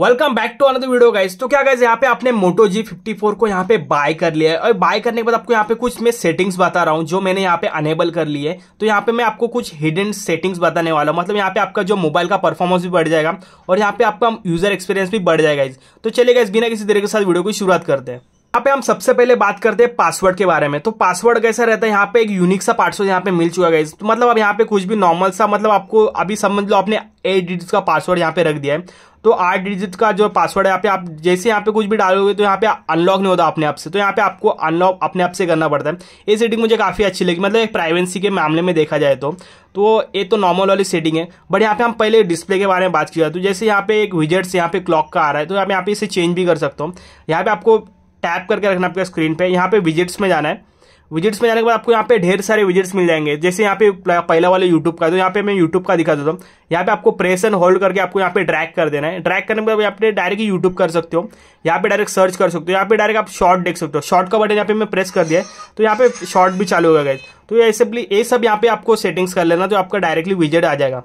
welcome back to another video guys तो क्या guys यहाँ पे आपने मोटो जी फिफ्टी फोर को यहाँ पे बाय कर लिया है और बाय करने के बाद आपको यहाँ पे कुछ मैं सेटिंग्स बता रहा हूँ जो मैंने यहाँ पे अनेबल कर लिए है तो यहाँ पे मैं आपको कुछ हिडन सेटिंग्स बताने वाला हूँ मतलब यहाँ पे आपका जो मोबाइल का परफॉर्मेंस भी बढ़ जाएगा और यहाँ पे आपका यूजर एक्सपीरियंस भी बढ़ जाएगा इस तो चलेगा इस बिना किसी तरीके के साथ वीडियो की शुरुआत करते हैं यहाँ पे हम सबसे पहले बात करते हैं पासवर्ड के बारे में तो पासवर्ड कैसा रहता है यहाँ पे एक यूनिक सा पासवर्ड यहाँ पे मिल चुका है तो मतलब अब यहाँ पे कुछ भी नॉर्मल सा मतलब आपको अभी समझ लो आपने एट डिजिट का पासवर्ड यहाँ पे रख दिया है तो आठ डिजिट का जो पासवर्ड है यहाँ पे आप जैसे यहाँ पे कुछ भी डालोगे तो यहाँ पे अनलॉक नहीं होता अपने आप से तो यहाँ पे आपको अनलॉक अपने आप से करना पड़ता है ये सेटिंग मुझे काफ़ी अच्छी लगी मतलब एक प्राइवेसी के मामले में देखा जाए तो तो ये तो नॉर्मल वाली सेटिंग है बट यहाँ पे हम पहले डिस्प्ले के बारे में बात की तो जैसे यहाँ पे एक विजेट्स यहाँ पे क्लॉक का आ रहा है तो यहाँ पे यहाँ पे इसे चेंज भी कर सकता हूँ यहाँ पे आपको टैप करके रखना आपके स्क्रीन पर यहाँ पे विजिट्स में जाना है विजिट्स में जाने के बाद आपको यहाँ पे ढेर सारे विजिट्स मिल जाएंगे जैसे यहाँ पे पहला वाले यूट्यूब का तो यहाँ पे मैं यूट्यूब का दिखा देता हूँ यहाँ पे आपको प्रेस एंड होल्ड करके आपको यहाँ पे ड्रैग कर देना है ड्रैग करने के बाद यहाँ पे डायरेक्ट यूट्यूब कर सकते हो यहाँ पे डायरेक्ट सर्च कर सकते हो यहाँ पे डायरेक्ट आप शॉर्ट देख सकते हो शॉर्ट का बटन यहाँ पे मैं प्रेस कर दिया तो यहाँ पे शॉर्ट भी चालू होगा गए तो ये सब ये सब यहाँ पे आपको सेटिंग्स कर लेना तो आपका डायरेक्टली विजिट आ जाएगा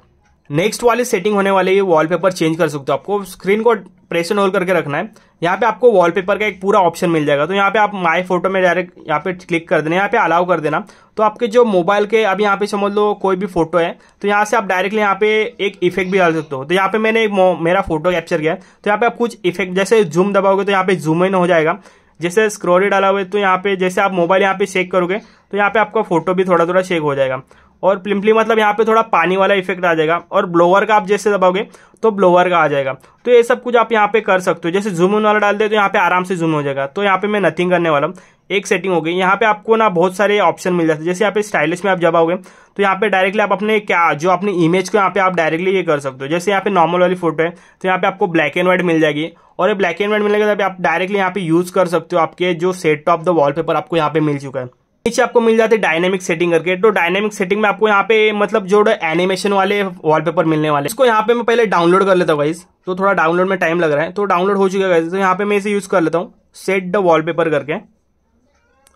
नेक्स्ट वाली सेटिंग होने वाली है वॉलपेपर चेंज कर सकते हो आपको स्क्रीन को प्रेस एंड होल्ड करके रखना है यहाँ पे आपको वॉलपेपर का एक पूरा ऑप्शन मिल जाएगा तो यहाँ पे आप माय फोटो में डायरेक्ट यहाँ पे क्लिक कर देना यहाँ पे अलाउ कर देना तो आपके जो मोबाइल के अब यहाँ पे समझ लो कोई भी फोटो है तो यहाँ से आप डायरेक्टली यहाँ पे एक इफेक्ट भी डाल सकते हो तो यहाँ पे मैंने मेरा फोटो कैप्चर किया तो यहाँ पे आप कुछ इफेक्ट जैसे जूम दबाओगे तो यहाँ पे जूम इन हो जाएगा जैसे स्क्रोरी डाला हुआ है तो यहाँ पे जैसे आप मोबाइल यहाँ पे शेक करोगे तो यहाँ पे आपका फोटो भी थोड़ा थोड़ा शेक हो जाएगा और प्लिम्पली मतलब यहाँ पे थोड़ा पानी वाला इफेक्ट आ जाएगा और ब्लोअर का आप जैसे दबाओगे तो ब्लोअर का आ जाएगा तो ये सब कुछ आप यहाँ पे कर सकते हो जैसे जूम इन वाला डाल दे तो यहाँ पे आराम से जूम हो जाएगा तो यहाँ पे मैं नथिंग करने वाला हूँ एक सेटिंग हो गई यहाँ पे आपको ना बहुत सारे ऑप्शन मिल जाते हैं जैसे यहाँ पे स्टाइलिश में आप जब आओगे तो यहाँ पे डायरेक्टली आप अपने क्या जो अपनी इमेज को यहाँ पे आप डायरेक्टली ये कर सकते हो जैसे यहाँ पे नॉर्मल वाली फोटो है तो यहाँ पे आपको ब्लैक एंड व्हाइट मिल जाएगी और ये ब्लैक एंड व्हाइट मिलेगा तो आप डायरेक्टली यहाँ पे यूज कर सकते हो आपके जो सेट टॉप द वॉलपेपर आपको यहाँ पे मिल चुका है नीचे आपको मिल जाते डायनेमिक सेटिंग करके तो डायनेमिक सेटिंग में आपको यहाँ पे मतलब जो एनिमेशन वाले वॉलपेपर मिलने वाले इसको यहाँ पे मैं पहले डाउनलोड कर लेता हूँ गाइज तो थोड़ा डाउनलोड में टाइम लग रहा है तो डाउनलोड हो चुका है तो यहाँ पे मैं इसे यूज कर लेता हूँ सेट द वॉलपेपर करके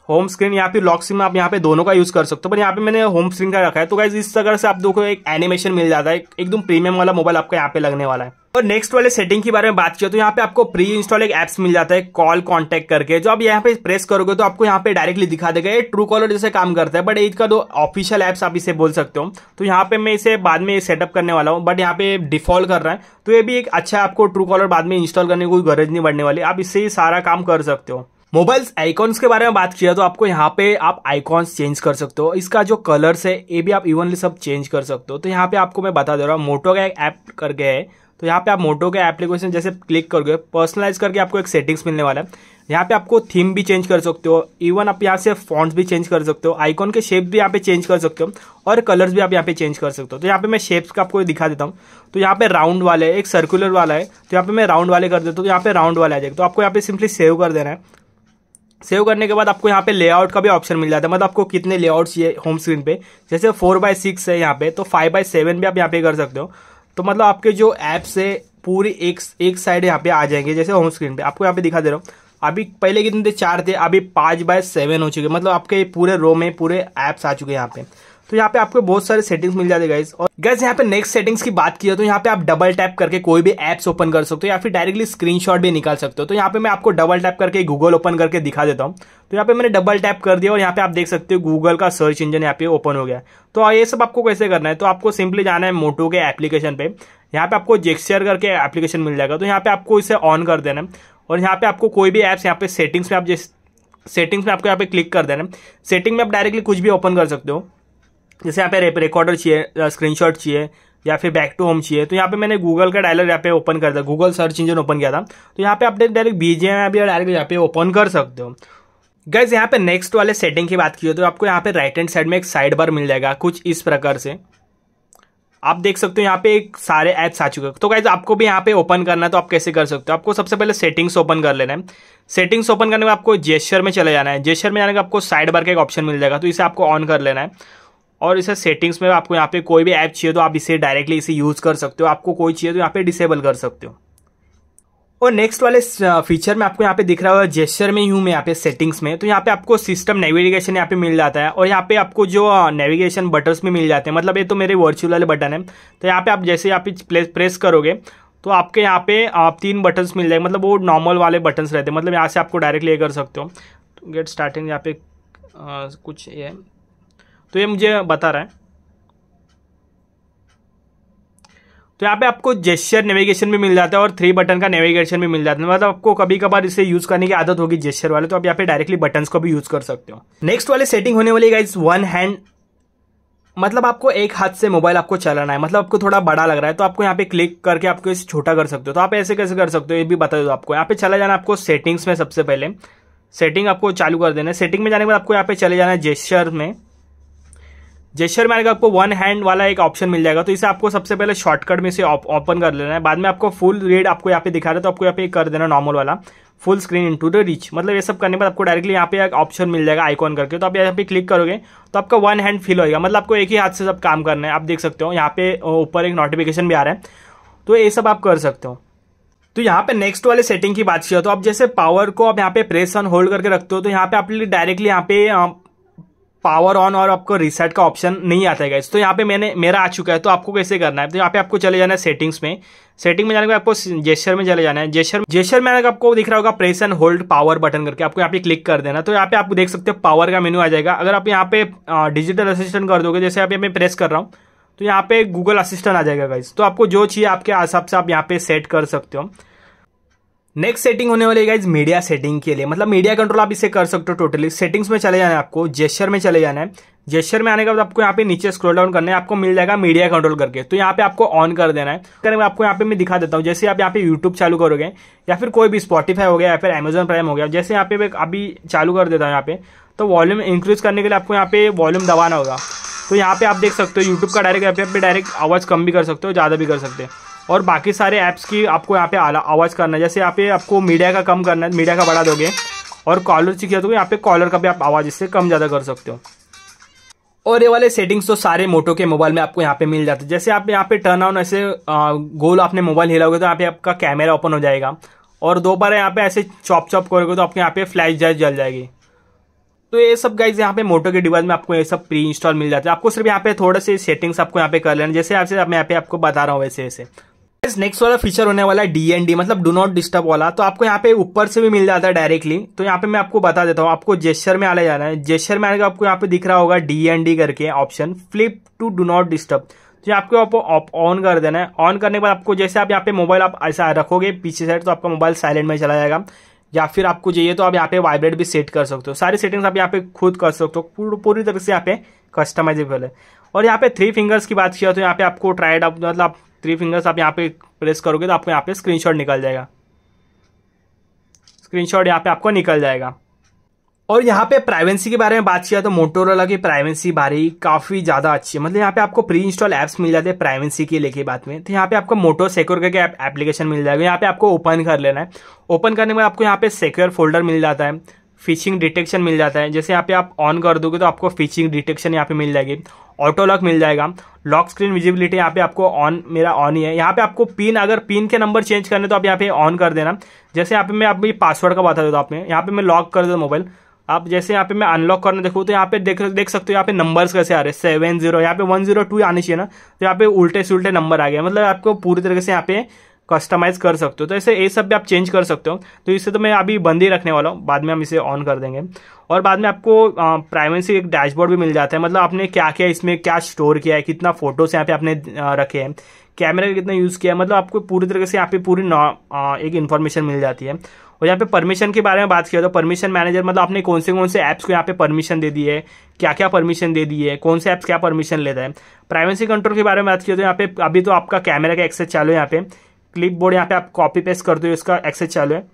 होम स्क्रीन या फिर लॉक स्क्रीन आप यहाँ पे दोनों का यूज कर सकते हो पर यहाँ पे मैंने होम स्क्रीन का रखा है तो गाइज इस तरह से आप देखो एक एनिमेशन मिल जाता है एकदम प्रीमियम वाला मोबाइल आपका यहाँ पे लगने वाला है और नेक्स्ट वाले सेटिंग के बारे में बात किया तो यहाँ पे आपको प्री इंस्टॉल एक एप्स मिल जाता है कॉल कॉन्टेक्ट करके जो आप यहाँ पे प्रेस करोगे तो आपको यहाँ पे डायरेक्टली दिखा देगा ये ट्रू कॉलर जैसे काम करता है बट का दो ऑफिशियल एप्स आप इसे बोल सकते हो तो यहाँ पे मैं इसे बाद में सेटअप करने वाला हूँ बट यहाँ पे डिफॉल्ट कर रहा है तो ये भी एक अच्छा आपको ट्रू कॉलर बाद में इंस्टॉल करने की कोई गरज नहीं बढ़ने वाली आप इससे ही सारा काम कर सकते हो मोबाइल्स आइकॉन्स के बारे में बात किया तो आपको यहाँ पे आप आइकॉन्स चेंज कर सकते हो इसका जो कलर्स है ये भी आप इवनली सब चेंज कर सकते हो तो यहाँ पे आपको मैं बता दे रहा हूँ मोटो का एक ऐप करके है तो यहाँ पे आप मोटो के एप्लीकेशन जैसे क्लिक करोगे पर्सनलाइज करके आपको एक सेटिंग्स मिलने वाला है यहाँ पे आपको थीम भी चेंज कर सकते हो इवन आप यहाँ से फॉन्ट्स भी चेंज कर सकते हो आइकॉन के शेप भी यहाँ पे चेंज कर सकते हो और कलर्स भी आप यहाँ पे चेंज कर सकते हो तो यहाँ पे मैं शेप्स का आपको दिखा देता हूँ तो यहाँ पे राउंड वाले एक सर्कुलर वाला है तो यहाँ पे मैं राउंड वाले कर देता हूँ तो यहाँ पे राउंड वाला आ जाएगा तो आपको यहाँ पे सिंपली सेव कर देना है सेव करने के बाद आपको यहाँ पे लेआउट का भी ऑप्शन मिल जाता है मतलब आपको कितने लेआउट ये होम स्क्रीन पे जैसे फोर बाय सिक्स है यहाँ पे तो फाइव बाय सेवन भी आप यहाँ पे कर सकते हो तो मतलब आपके जो ऐप्स है पूरी एक एक साइड यहाँ पे आ जाएंगे जैसे होम स्क्रीन पे आपको यहाँ पे दिखा दे रहा हूँ अभी पहले कितने थे चार थे अभी पाँच बाय सेवन हो चुके मतलब आपके पूरे रो में पूरे ऐप्स आ चुके हैं यहाँ पे तो यहाँ पे आपको बहुत सारे सेटिंग्स मिल जाते गाइज और गैस यहाँ पे नेक्स्ट सेटिंग्स की बात की है तो यहाँ पे आप डबल टैप करके कोई भी एप्स ओपन कर सकते हो या फिर डायरेक्टली स्क्रीनशॉट भी निकाल सकते हो तो यहाँ पे मैं आपको डबल टैप करके गूगल ओपन करके दिखा देता हूँ तो यहाँ पे मैंने डबल टैप कर दिया और यहाँ पे आप देख सकते हो गूगल का सर्च इंजन यहाँ पे ओपन हो गया तो ये सब आपको कैसे करना है तो आपको सिंपली जाना है मोटो के एप्लीकेशन पे यहाँ पे आपको जेक्सियर करके एप्लीकेशन मिल जाएगा तो यहाँ पे आपको इसे ऑन कर देना है और यहाँ पे आपको कोई भी एप्स यहाँ पे सेटिंग्स में आप जिस सेटिंग्स में आपको यहाँ पे क्लिक कर देना सेटिंग में आप डायरेक्टली कुछ भी ओपन कर सकते हो जैसे यहाँ पे रिकॉर्डर चाहिए स्क्रीनशॉट चाहिए या फिर बैक टू होम चाहिए तो यहाँ पे मैंने गूगल का डायलर यहाँ पे ओपन कर दिया गूगल सर्च इंजन ओपन किया था तो यहाँ पे आप डायरेक्ट बीजे जे आप डायरेक्ट यहाँ पे ओपन कर सकते हो गैस यहाँ पे नेक्स्ट वाले सेटिंग की बात की तो आपको यहाँ पे राइट हैंड साइड में एक साइड बार मिल जाएगा कुछ इस प्रकार से आप देख सकते हो यहाँ पे एक सारे ऐप्स आ चुके हैं तो गाइज आपको भी यहाँ पे ओपन करना है तो आप कैसे कर सकते हो आपको सबसे पहले सेटिंग्स ओपन कर लेना है सेटिंग्स ओपन करने में आपको जेस्चर में चले जाना है जेस्चर में जाने का आपको साइड बार का एक ऑप्शन मिल जाएगा तो इसे आपको ऑन कर लेना है और इसे सेटिंग्स में आपको यहाँ पे कोई भी ऐप चाहिए तो आप इसे डायरेक्टली इसे यूज़ कर सकते हो आपको कोई चाहिए तो यहाँ पे डिसेबल कर सकते हो और नेक्स्ट वाले फीचर में आपको यहाँ पे दिख रहा होगा जेस्टर में ही हूँ मैं यहाँ पे सेटिंग्स में तो यहाँ पे आपको सिस्टम नेविगेशन यहाँ पे मिल जाता है और यहाँ पे आपको जो नेविगेशन बटन्स भी मिल जाते हैं मतलब ये तो मेरे वर्चुअल वाले बटन है तो यहाँ पे आप जैसे यहाँ पे प्रेस करोगे तो आपके यहाँ पे आप तीन बटन्स मिल जाएंगे मतलब वो नॉर्मल वाले बटन्स रहते हैं मतलब यहाँ से आपको डायरेक्टली ये कर सकते हो गेट तो स्टार्टिंग यहाँ पे कुछ ये तो ये मुझे बता रहा है तो यहाँ पे आपको जेस्चर नेविगेशन भी मिल जाता है और थ्री बटन का नेविगेशन भी मिल जाता है मतलब आपको कभी कभार इसे यूज करने की आदत होगी जेस्चर वाले तो आप यहाँ पे डायरेक्टली बटन को भी यूज कर सकते हो नेक्स्ट वाले सेटिंग होने वाली गाइज वन हैंड मतलब आपको एक हाथ से मोबाइल आपको चलाना है मतलब आपको थोड़ा बड़ा लग रहा है तो आपको यहाँ पे क्लिक करके आपको इसे छोटा कर सकते हो तो आप ऐसे कैसे कर सकते हो ये भी बता दो आपको यहाँ पे चला जाना आपको सेटिंग्स में सबसे पहले सेटिंग आपको चालू कर देना है सेटिंग में जाने के बाद आपको यहाँ पे चले जाना है जेस्चर में जेस्टर मारेगा आपको वन हैंड वाला एक ऑप्शन मिल जाएगा तो इसे आपको सबसे पहले शॉर्टकट में से ओपन कर लेना है बाद में आपको फुल रेड आपको यहाँ पे दिखा रहा है तो आपको यहाँ पे कर देना नॉर्मल वाला full screen into the reach मतलब ये सब करने पर आपको डायरेक्टली यहाँ पे एक ऑप्शन मिल जाएगा आइकॉन करके तो आप यहाँ पे क्लिक करोगे तो आपका वन हैंड फिल होगा मतलब आपको एक ही हाथ से सब काम करना है आप देख सकते हो यहाँ पे ऊपर एक नोटिफिकेशन भी आ रहा है तो ये सब आप कर सकते हो तो यहाँ पे नेक्स्ट वाले सेटिंग की बात किया तो आप जैसे पावर को आप यहाँ पे प्रेस ऑन होल्ड करके रखते हो तो यहाँ पे आप डायरेक्टली यहाँ पे पावर ऑन और आपको रिसेट का ऑप्शन नहीं आता है गाइज तो यहाँ पे मैंने मेरा आ चुका है तो आपको कैसे करना है तो यहाँ पे आपको चले जाना है सेटिंग्स में सेटिंग में जाने के बाद आपको जेस्चर में चले जाना है जेस्चर जेस्चर में आपको दिख रहा होगा press and hold power button करके आपको यहाँ पे क्लिक कर देना तो यहाँ पे आप देख सकते हो पावर का मेन्यू आ जाएगा अगर आप यहाँ पे डिजिटल असिस्टेंट कर दोगे जैसे यहाँ पे प्रेस कर रहा हूँ तो यहाँ पे गूगल असिस्टेंट आ जाएगा गाइज तो आपको जो चाहिए आपके हिसाब से आप यहाँ पे सेट कर सकते हो नेक्स्ट सेटिंग होने वाली गाइज मीडिया सेटिंग के लिए मतलब मीडिया कंट्रोल आप इसे कर सकते हो टोटली सेटिंग्स में चले जाना है आपको जेस्चर में चले जाना है जेस्चर में आने के बाद आपको यहाँ पे नीचे स्क्रॉल डाउन करना है आपको मिल जाएगा मीडिया कंट्रोल करके तो यहाँ पे आपको ऑन कर देना है करेंगे आपको यहाँ पे मैं दिखा देता हूँ जैसे आप यहाँ पे यूट्यूब चालू करोगे या फिर कोई भी स्पॉटीफाई हो गया या फिर अमेजोन प्राइम हो गया जैसे यहाँ पे मैं अभी चालू कर देता हूँ यहाँ पे तो वॉल्यूम इंक्रीज करने के लिए आपको यहाँ पे वॉल्यूम दबाना होगा तो यहाँ पे आप देख सकते हो यूट्यूब का डायरेक्ट यहाँ पे डायरेक्ट आवाज़ कम भी कर सकते हो ज़्यादा भी कर सकते हो और बाकी सारे ऐप्स की आपको यहाँ पे आवाज़ करना है जैसे यहाँ पे आपको मीडिया का कम करना है मीडिया का बढ़ा दोगे और कॉलर किया तो यहाँ पे कॉलर का भी आप आवाज़ इससे कम ज़्यादा कर सकते हो और ये वाले सेटिंग्स तो सारे मोटो के मोबाइल में आपको यहाँ पे मिल जाते हैं जैसे आप यहाँ पे टर्न ऑन ऐसे गोल आपने मोबाइल हिलाओगे तो यहाँ पे आपका कैमरा ओपन हो जाएगा और दो बार यहाँ पे ऐसे चॉप चॉप करोगे तो आपके यहाँ पे फ्लैश जैस जल जाएगी तो ये सब गाइज यहाँ पे मोटो के डिवाइस में आपको ये सब प्री इंस्टॉल मिल जाता है आपको सिर्फ यहाँ पे थोड़े से सेटिंग्स आपको यहाँ पे कर लेना जैसे आपसे मैं यहाँ पे आपको बता रहा हूँ वैसे वैसे नेक्स्ट वाला फीचर होने वाला है डीएनडी मतलब डू नॉट डिस्टर्ब वाला तो आपको यहाँ पे ऊपर से भी मिल जाता है डायरेक्टली तो यहाँ पे मैं आपको बता देता हूँ आपको जेस्टर में आने जाना है जेस्टर में आने का आपको यहाँ पे दिख रहा होगा डीएनडी करके option flip to do not disturb तो आपको आप ऑन कर देना है ऑन करने के बाद आपको जैसे आप यहाँ पे मोबाइल आप ऐसा रखोगे पीछे साइड तो आपका मोबाइल साइलेंट में चला जाएगा या फिर आपको चाहिए तो आप यहाँ पे वाइब्रेट भी सेट कर सकते हो सारी सेटिंग्स आप यहाँ पे खुद कर सकते हो पूरी तरह से यहाँ पे कस्टमाइजेबल है और यहाँ पे थ्री फिंगर्स की बात किया तो यहाँ पे आपको ट्राइड मतलब थ्री फिंगर्स आप यहाँ पे प्रेस करोगे तो आपको यहाँ पे स्क्रीनशॉट निकल जाएगा स्क्रीनशॉट यहाँ पे आपको निकल जाएगा और यहाँ पे प्राइवेसी के बारे में बात किया तो मोटोरोला की प्राइवेसी बारी काफी ज्यादा अच्छी है मतलब यहाँ पे आपको प्री इंस्टॉल ऐप्स मिल जाते हैं प्राइवेसी के लेके बात में तो यहाँ पे आपको मोटो सिक्योर करके एप्लीकेशन मिल जाएगा यहाँ पे आपको ओपन कर लेना है ओपन करने में आपको यहाँ पे सिक्योर फोल्डर मिल जाता है फिशिंग डिटेक्शन मिल जाता है जैसे यहाँ पे आप ऑन कर दोगे तो आपको फिशिंग डिटेक्शन यहाँ पे मिल जाएगी ऑटो लॉक मिल जाएगा लॉक स्क्रीन विजिबिलिटी यहाँ पे आपको ऑन मेरा ऑन ही है यहाँ पे आपको पिन अगर पिन के नंबर चेंज करने तो आप यहाँ पे ऑन कर देना जैसे यहाँ पे मैं आप पासवर्ड का बता देता हूँ आपने यहाँ पे मैं लॉक कर देता मोबाइल आप जैसे यहाँ पे मैं अनलॉक करने देखूँ तो यहाँ पे देख देख सकते हो यहाँ पे नंबर्स कैसे आ रहे हैं सेवन जीरो यहाँ पे वन जीरो टू आने चाहिए ना तो यहाँ पे उल्टे से उल्टे नंबर आ गए मतलब आपको पूरी तरीके से यहाँ पे कस्टमाइज़ कर सकते हो तो ऐसे ये सब भी आप चेंज कर सकते हो तो इसे तो मैं अभी बंद ही रखने वाला हूँ बाद में हम इसे ऑन कर देंगे और बाद में आपको प्राइवेसी एक डैशबोर्ड भी मिल जाता है मतलब आपने क्या किया इसमें क्या स्टोर किया है कितना फोटोज़ यहाँ पे आपने रखे हैं कैमरा का कितना यूज़ किया है मतलब आपको पूरी तरीके से यहाँ पे पूरी एक इन्फॉर्मेशन मिल जाती है और यहाँ पे परमिशन के बारे में बात किया तो परमिशन मैनेजर मतलब आपने कौन से कौन से ऐप्स को यहाँ पे परमिशन दे दी है क्या क्या परमिशन दे दिए है कौन से ऐप्स क्या परमिशन लेता है प्राइवेसी कंट्रोल के बारे में बात किया तो यहाँ पे अभी तो आपका कैमरा का एक्सेस चालू है यहाँ पे क्लिप बोर्ड यहाँ पे आप कॉपी पेस्ट कर दो इसका एक्सेस चालू है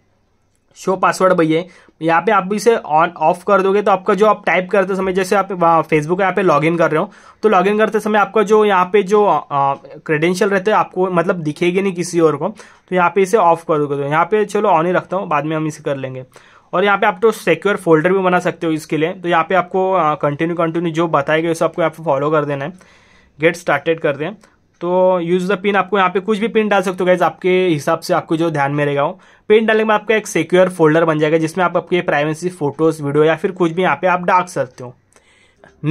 शो पासवर्ड भैया यहाँ पे आप इसे ऑन ऑफ कर दोगे तो आपका जो आप टाइप करते समय जैसे आप फेसबुक ऐप पे लॉगिन कर रहे हो तो लॉगिन करते समय आपका जो यहाँ पे जो क्रेडेंशियल रहते हैं आपको मतलब दिखेगी नहीं किसी और को तो यहाँ पे इसे ऑफ कर दोगे तो यहाँ पे चलो ऑन ही रखता हूँ बाद में हम इसे कर लेंगे और यहाँ पे आप तो सिक्योर फोल्डर भी बना सकते हो इसके लिए तो यहाँ पे आपको कंटिन्यू कंटिन्यू जो बताएगा उसे आपको यहाँ पे फॉलो कर देना है गेट स्टार्टेड कर दें तो यूज़ द पिन आपको यहाँ पे कुछ भी पिन डाल सकते हो गैस आपके हिसाब से आपको जो ध्यान में रहेगा हो पिन डालने में आपका एक सिक्योर फोल्डर बन जाएगा जिसमें आप आपके प्राइवेसी फोटोज़ वीडियो या फिर कुछ भी यहाँ पे आप डाल सकते हो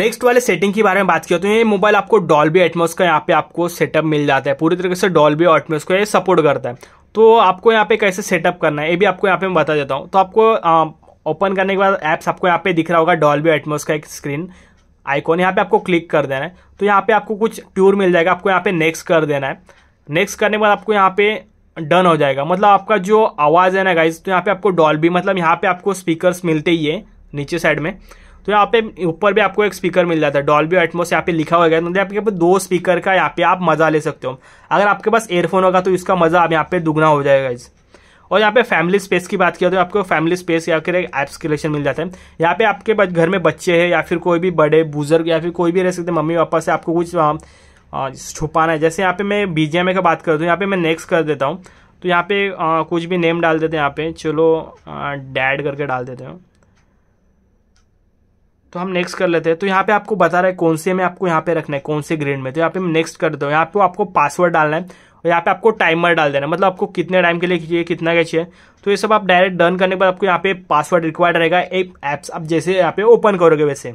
नेक्स्ट वाले सेटिंग के बारे में बात किया तो ये मोबाइल आपको बी एटमोस का यहाँ पे आपको सेटअप मिल जाता है पूरी तरीके से डॉल बी एटमोस को ये सपोर्ट करता है तो आपको यहाँ पे कैसे सेटअप करना है ये भी आपको यहाँ पे मैं बता देता हूँ तो आपको ओपन करने के बाद ऐप्स आपको यहाँ पे दिख रहा होगा डॉल बी एटमोस का एक स्क्रीन आइकॉन यहाँ पे आपको क्लिक कर देना है तो यहाँ पे आपको कुछ ट्यूर मिल जाएगा आपको यहाँ पे नेक्स्ट कर देना है नेक्स्ट करने के बाद आपको यहाँ पे डन हो जाएगा मतलब आपका जो आवाज़ है ना गाइज तो यहाँ पे आपको डॉल भी मतलब यहाँ पे आपको स्पीकर्स मिलते ही है नीचे साइड में तो यहाँ पे ऊपर भी आपको एक स्पीकर मिल जाता है डॉल्बी एटमोस यहाँ पे लिखा हुआ है मतलब आपके पास दो स्पीकर का यहाँ पे आप मज़ा ले सकते हो अगर आपके पास एयरफोन होगा तो इसका मज़ा आप यहाँ पे दुगना हो जाएगा गाइज और यहाँ पे फैमिली स्पेस की बात किया तो आपको फैमिली स्पेस या फिर एप्स क्रिएशन मिल जाता है यहाँ पे आपके घर में बच्चे हैं या फिर कोई भी बड़े बुजुर्ग या फिर कोई भी रह सकते मम्मी पापा से आपको कुछ हाँ, छुपाना है जैसे यहाँ पे मैं बीजेम का बात करता हूँ यहाँ पे मैं नेक्स्ट कर देता हूँ तो यहाँ पे आ, कुछ भी नेम डाल देते हैं यहाँ पे चलो डैड करके डाल देते हैं तो हम नेक्स्ट कर लेते हैं तो यहाँ पे आपको बता रहा है कौन से में आपको यहाँ पे रखना है कौन से ग्रेड में तो यहाँ पे नेक्स्ट कर दो यहाँ पे आपको पासवर्ड डालना है और यहाँ पे आपको टाइमर डाल देना मतलब आपको कितने टाइम के लिए चाहिए कितना क्या चाहिए तो ये सब आप डायरेक्ट डन करने के बाद आपको यहाँ पे पासवर्ड रिक्वायर्ड रहेगा एक ऐप्स आप जैसे यहाँ पे ओपन करोगे वैसे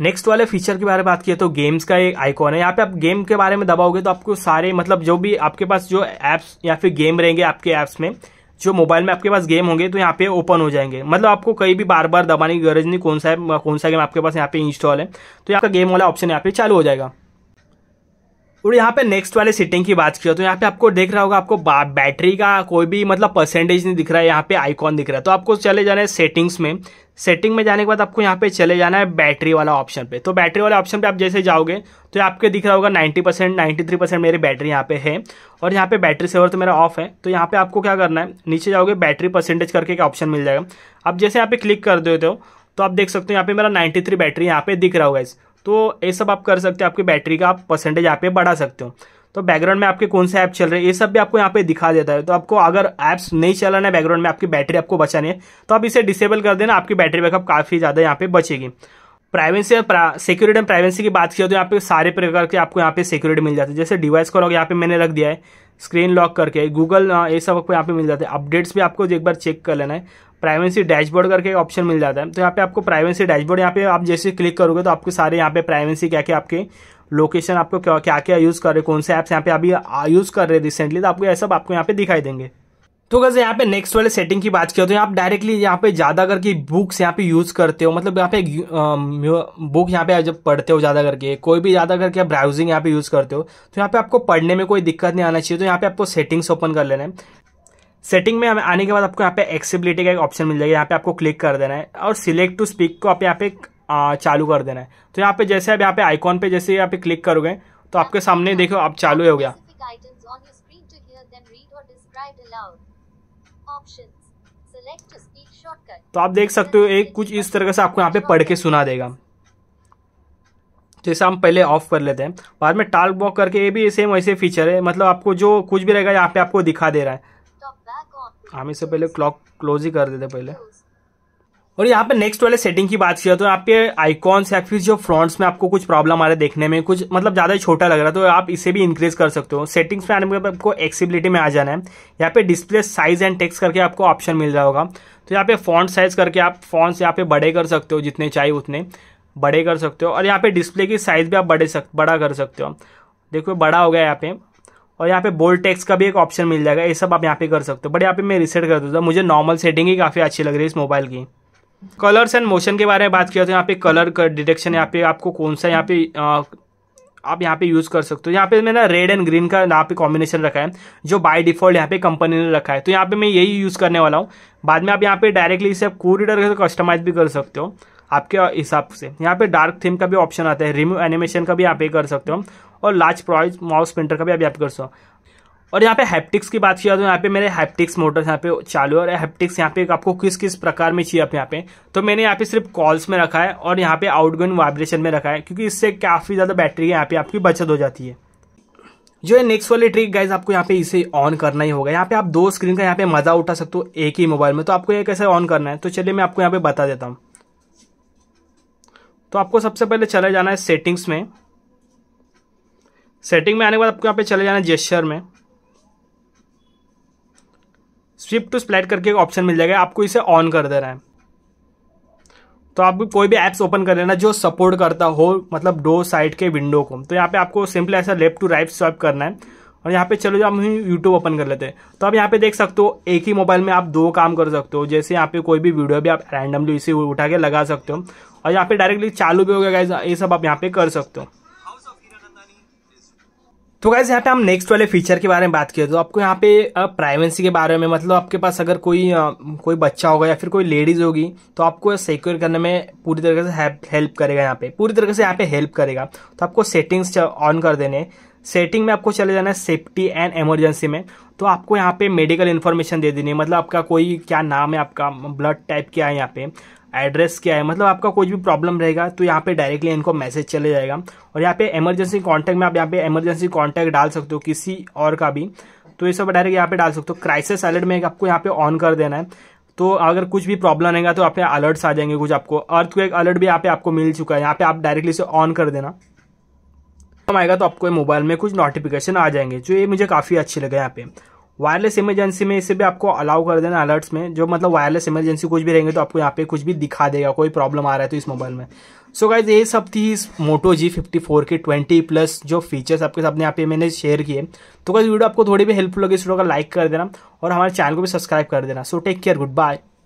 नेक्स्ट वाले फीचर के बारे में बात किए तो गेम्स का एक आइकॉन है यहाँ पे आप गेम के बारे में दबाओगे तो आपको सारे मतलब जो भी आपके पास जो ऐप्स या फिर गेम रहेंगे आपके ऐप्स में जो मोबाइल में आपके पास गेम होंगे तो यहाँ पे ओपन हो जाएंगे मतलब आपको कहीं भी बार बार दबाने की गरज नहीं कौन सा है कौन सा गेम आपके पास यहाँ पे इंस्टॉल है तो यहाँ का गेम वाला ऑप्शन यहाँ पे चालू हो जाएगा और यहाँ पे नेक्स्ट वाले सेटिंग की बात की तो यहाँ पे आपको देख रहा होगा आपको बैटरी का कोई भी मतलब परसेंटेज नहीं दिख रहा है यहाँ पे आइकॉन दिख रहा है तो आपको चले जाना है सेटिंग्स में सेटिंग में जाने के बाद आपको यहाँ पे चले जाना है बैटरी वाला ऑप्शन पे तो बैटरी वाले ऑप्शन पे आप जैसे जाओगे तो आपके दिख रहा होगा नाइन्टी परसेंट नाइन्टी मेरी बैटरी यहाँ पे है और यहाँ पे बैटरी सेवर तो मेरा ऑफ है तो यहाँ पे आपको क्या करना है नीचे जाओगे बैटरी परसेंटेज करके एक ऑप्शन मिल जाएगा आप जैसे यहाँ पे क्लिक कर देते हो तो आप देख सकते हो यहाँ पे मेरा 93 बैटरी यहाँ पे दिख रहा होगा इस तो ये सब आप कर सकते हो आपकी बैटरी का आप परसेंटेज यहाँ पे बढ़ा सकते हो तो बैकग्राउंड में आपके कौन से ऐप चल रहे हैं ये सब भी आपको यहाँ पे दिखा देता है तो आपको अगर ऐप्स नहीं चलाना है बैकग्राउंड में आपकी बैटरी आपको बचानी है तो आप इसे डिसेबल कर देना आपकी बैटरी बैकअप काफ़ी ज़्यादा यहाँ पे बचेगी प्राइवेसी और सिक्योरिटी एंड प्राइवेसी की बात की तो यहाँ पे सारे प्रकार के आपको यहाँ पे सिक्योरिटी मिल जाती है जैसे डिवाइस को लॉक यहाँ पे मैंने रख दिया है स्क्रीन लॉक करके गूगल हाँ, ये सब आपको यहाँ पे मिल जाते हैं अपडेट्स भी आपको एक बार चेक कर लेना है प्राइवेसी डैशबोर्ड करके ऑप्शन मिल जाता है तो यहाँ पे आपको प्राइवेसी डैशबोर्ड यहाँ पे आप जैसे क्लिक करोगे तो आपको सारे यहाँ पे प्राइवेसी क्या क्या आपके लोकेशन आपको क्या क्या क्या यूज़ कर रहे कौन से ऐप्स यहाँ पे अभी यूज़ कर रहे रिसेंटली तो आपको यह सब आपको यहाँ पे दिखाई देंगे तो अगर यहाँ पे नेक्स्ट वाले सेटिंग की बात करें तो आप डायरेक्टली यहाँ पे ज्यादा करके बुक्स यहाँ पे यूज करते हो मतलब यहाँ पे बुक यहाँ पे जब पढ़ते हो ज्यादा करके कोई भी ज्यादा करके आप ब्राउजिंग यहाँ पे यूज करते हो तो यहाँ पे आपको पढ़ने में कोई दिक्कत नहीं आना चाहिए तो यहाँ पे आपको सेटिंग्स ओपन कर लेना है सेटिंग में हमें आने के बाद आपको यहाँ पे एक्सेबिलिटी का एक ऑप्शन मिल जाएगा यहाँ पे आपको क्लिक कर देना है और सिलेक्ट टू स्पीक को आप यहाँ पे चालू कर देना है तो यहाँ पे जैसे आप यहाँ पे आइकॉन पे जैसे यहाँ पे क्लिक करोगे तो आपके सामने देखो आप चालू हो गया तो आप देख सकते हो एक कुछ इस तरह से आपको यहाँ पे पढ़ के सुना देगा जैसे हम पहले ऑफ कर लेते हैं बाद में टाल बॉक करके ये भी सेम वैसे फीचर है मतलब आपको जो कुछ भी रहेगा यहाँ पे आपको दिखा दे रहा है हम इससे पहले क्लॉक क्लोज ही कर देते पहले और यहाँ पे नेक्स्ट वाले सेटिंग की बात किया तो आपके आइकॉन्स या फिर जो फ्रंट्स में आपको कुछ प्रॉब्लम आ रहा है देखने में कुछ मतलब ज़्यादा छोटा लग रहा है तो आप इसे भी इंक्रीज कर सकते हो सेटिंग्स में आने के बाद आपको एक्सिबिलिटी में आ जाना है यहाँ पे डिस्प्ले साइज एंड टेक्स करके आपको ऑप्शन मिल रहा होगा तो यहाँ पे फॉन्ट साइज करके आप फॉन्ट्स यहाँ पे बड़े कर सकते हो जितने चाहिए उतने बड़े कर सकते हो और यहाँ पे डिस्प्ले की साइज भी आप बड़े सक बड़ा कर सकते हो देखो बड़ा हो गया यहाँ पे और यहाँ पे बोल्ड टेक्स का भी एक ऑप्शन मिल जाएगा ये सब आप यहाँ पे कर सकते हो बट यहाँ पे मैं रिसेट कर दूँगा मुझे नॉर्मल सेटिंग ही काफ़ी अच्छी लग रही है इस मोबाइल की कलर्स एंड मोशन के बारे में बात किया तो यहाँ पे कलर का डिटेक्शन यहाँ पे आपको कौन सा यहाँ पे आ, आप यहाँ पे यूज़ कर सकते हो यहाँ पे मैंने रेड एंड ग्रीन का यहाँ पे कॉम्बिनेशन रखा है जो बाय डिफॉल्ट यहाँ पे कंपनी ने रखा है तो यहाँ पे मैं यही यूज़ करने वाला हूँ बाद में आप यहाँ पे डायरेक्टली इसे आप को रीडर से कस्टमाइज भी कर सकते हो आपके हिसाब से यहाँ पे डार्क थीम का भी ऑप्शन आता है रिमूव एनिमेशन का भी यहाँ पे कर सकते हो और लार्ज प्राइज माउस प्रिंटर का भी आप यहाँ पे कर सकते और यहाँ पे हैप्टिक्स की बात किया तो यहाँ पे मेरे हैप्टिक्स मोटर्स यहाँ पे चालू है और हैप्टिक्स यहाँ पे आपको किस किस प्रकार में चाहिए आप यहाँ पे तो मैंने यहाँ पे सिर्फ कॉल्स में रखा है और यहाँ पे आउटगोइंग वाइब्रेशन में रखा है क्योंकि इससे काफ़ी ज़्यादा बैटरी यहाँ पे आपकी बचत हो जाती है जो है नेक्स्ट वाली ट्रिक गाइज आपको यहाँ पे इसे ऑन करना ही होगा यहाँ पे आप दो स्क्रीन का यहाँ पे मजा उठा सकते हो एक ही मोबाइल में तो आपको ये कैसे ऑन करना है तो चलिए मैं आपको यहाँ पे बता देता हूँ तो आपको सबसे पहले चला जाना है सेटिंग्स में सेटिंग में आने के बाद आपको यहाँ पे चले जाना जेस्चर में स्विप टू स्प्लाइट करके एक ऑप्शन मिल जाएगा आपको इसे ऑन कर देना है तो आप कोई भी ऐप्स ओपन कर लेना जो सपोर्ट करता हो मतलब दो साइड के विंडो को तो यहाँ पे आपको सिंपली ऐसा लेफ्ट टू राइट स्वाइप करना है और यहाँ पे चलो जो हम यूट्यूब ओपन कर लेते हैं तो आप यहाँ पे देख सकते हो एक ही मोबाइल में आप दो काम कर सकते हो जैसे यहाँ पे कोई भी वीडियो भी आप रैंडमली इसे उठा के लगा सकते हो और यहाँ पे डायरेक्टली चालू भी हो गया ये सब आप यहाँ पे कर सकते हो तो गाइज यहाँ पे हम नेक्स्ट वाले फीचर के बारे में बात किए तो आपको यहाँ पे प्राइवेसी के बारे में मतलब आपके पास अगर कोई आ, कोई बच्चा होगा या फिर कोई लेडीज होगी तो आपको सिक्योर करने में पूरी तरीके से हेल्प करेगा यहाँ पे पूरी तरीके से यहाँ पे हेल्प करेगा तो आपको सेटिंग्स ऑन कर देने सेटिंग में आपको चले जाना है सेफ्टी एंड एमरजेंसी में तो आपको यहाँ पे मेडिकल इन्फॉर्मेशन दे देनी है मतलब आपका कोई क्या नाम है आपका ब्लड टाइप क्या है यहाँ पे एड्रेस क्या है मतलब आपका कोई भी प्रॉब्लम रहेगा तो यहाँ पे डायरेक्टली इनको मैसेज चले जाएगा और यहाँ पे इमरजेंसी कॉन्टैक्ट में आप यहाँ पे इमरजेंसी कॉन्टैक्ट डाल सकते हो किसी और का भी तो ये सब डायरेक्ट यहाँ पे डाल सकते हो क्राइसिस अलर्ट में आपको यहाँ पे ऑन कर देना है तो अगर कुछ भी प्रॉब्लम रहेगा तो आपके अलर्ट्स आ जाएंगे कुछ आपको अर्थ को अलर्ट भी यहाँ पे आपको मिल चुका है यहाँ पे आप डायरेक्टली इसे ऑन कर देना आएगा तो आपको मोबाइल में कुछ नोटिफिकेशन आ जाएंगे जो ये मुझे काफ़ी अच्छे लगे यहाँ पे वायरलेस इमरजेंसी में इसे भी आपको अलाउ कर देना अलर्ट्स में जो मतलब वायरलेस इमरजेंसी कुछ भी रहेंगे तो आपको यहाँ पे कुछ भी दिखा देगा कोई प्रॉब्लम आ रहा है तो इस मोबाइल में सो so गाइज ये सब थी इस मोटो जी फिफ्टी फोर के ट्वेंटी प्लस जो फीचर्स आपके सामने यहाँ पे मैंने शेयर किए तो गाइज वीडियो आपको थोड़ी भी हेल्पफुल लगी इस वीडियो का लाइक कर देना और हमारे चैनल को भी सब्सक्राइब कर देना so take care good bye